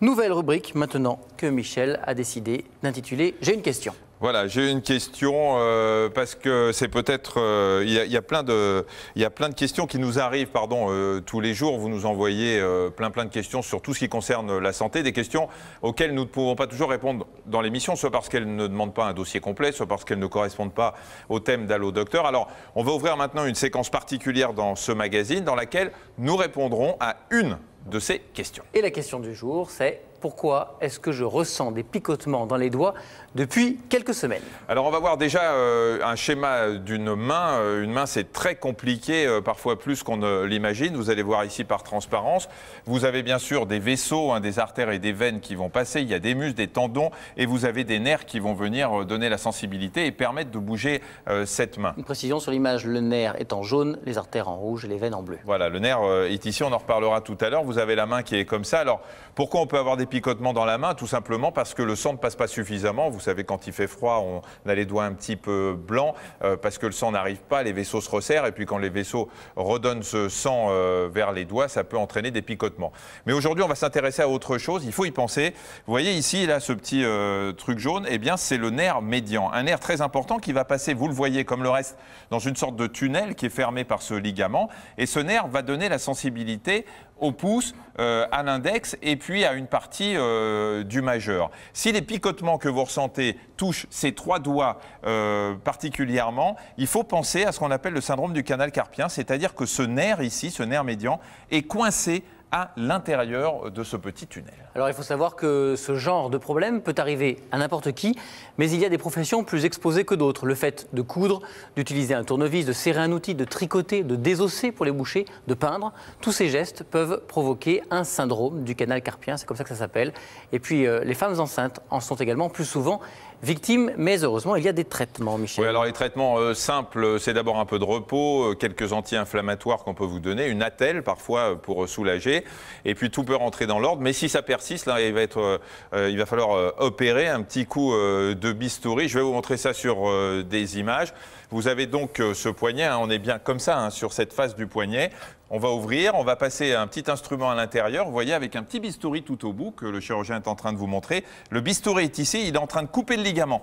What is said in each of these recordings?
Nouvelle rubrique maintenant que Michel a décidé d'intituler J'ai une question. Voilà, j'ai une question euh, parce que c'est peut-être euh, il, y, a plein de il plein de questions qui nous arrivent pardon euh, tous les jours. Vous nous envoyez plein plein de questions sur tout ce qui concerne la santé, des questions auxquelles nous ne pouvons pas toujours répondre dans l'émission, soit parce qu'elles ne demandent pas un dossier complet, soit parce qu'elles ne correspondent pas au thème d'Allo Docteur. Alors, on va ouvrir maintenant une séquence particulière dans ce magazine dans laquelle nous répondrons à une de ces questions. Et la question du jour, c'est pourquoi est-ce que je ressens des picotements dans les doigts depuis quelques semaines Alors on va voir déjà euh, un schéma d'une main. Euh, une main c'est très compliqué, euh, parfois plus qu'on ne l'imagine. Vous allez voir ici par transparence. Vous avez bien sûr des vaisseaux, hein, des artères et des veines qui vont passer. Il y a des muscles, des tendons et vous avez des nerfs qui vont venir donner la sensibilité et permettre de bouger cette main. Une précision sur l'image, le nerf est en jaune, les artères en rouge et les veines en bleu. Voilà, le nerf est ici, on en reparlera tout à l'heure. Vous avez la main qui est comme ça. Alors pourquoi on peut avoir des picotement dans la main, tout simplement parce que le sang ne passe pas suffisamment. Vous savez, quand il fait froid, on a les doigts un petit peu blancs euh, parce que le sang n'arrive pas, les vaisseaux se resserrent. Et puis quand les vaisseaux redonnent ce sang euh, vers les doigts, ça peut entraîner des picotements. Mais aujourd'hui, on va s'intéresser à autre chose. Il faut y penser. Vous voyez ici, là, ce petit euh, truc jaune, et eh bien, c'est le nerf médian. Un nerf très important qui va passer, vous le voyez comme le reste, dans une sorte de tunnel qui est fermé par ce ligament. Et ce nerf va donner la sensibilité au pouce, à l'index et puis à une partie euh, du majeur. Si les picotements que vous ressentez touchent ces trois doigts euh, particulièrement, il faut penser à ce qu'on appelle le syndrome du canal carpien, c'est-à-dire que ce nerf ici, ce nerf médian, est coincé à l'intérieur de ce petit tunnel. Alors il faut savoir que ce genre de problème peut arriver à n'importe qui, mais il y a des professions plus exposées que d'autres. Le fait de coudre, d'utiliser un tournevis, de serrer un outil, de tricoter, de désosser pour les boucher, de peindre, tous ces gestes peuvent provoquer un syndrome du canal carpien, c'est comme ça que ça s'appelle. Et puis euh, les femmes enceintes en sont également plus souvent victimes, mais heureusement il y a des traitements, Michel. Oui, alors les traitements euh, simples, c'est d'abord un peu de repos, euh, quelques anti-inflammatoires qu'on peut vous donner, une attelle parfois pour soulager. Et puis tout peut rentrer dans l'ordre. Mais si ça persiste, là, il va, euh, euh, falloir euh, opérer un petit coup de bistouri. Je vais vous montrer ça sur des images. Vous avez donc ce poignet, hein. on est bien comme ça, hein, sur cette face du poignet. On va ouvrir, on va passer un petit instrument à l'intérieur, vous voyez, avec un petit bistouri tout au bout que le chirurgien est en train de vous montrer. Le bistouri est ici, il est en train de couper le ligament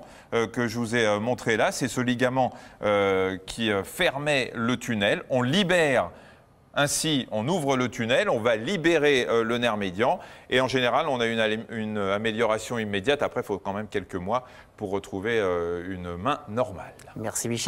que je vous ai montré là. C'est ce ligament qui fermait le tunnel. On libère ainsi, on ouvre le tunnel, on va libérer euh, le nerf médian et en général, on a une, euh, amélioration immédiate. Après, il faut quand même quelques mois pour retrouver euh, une main normale. Merci Michel.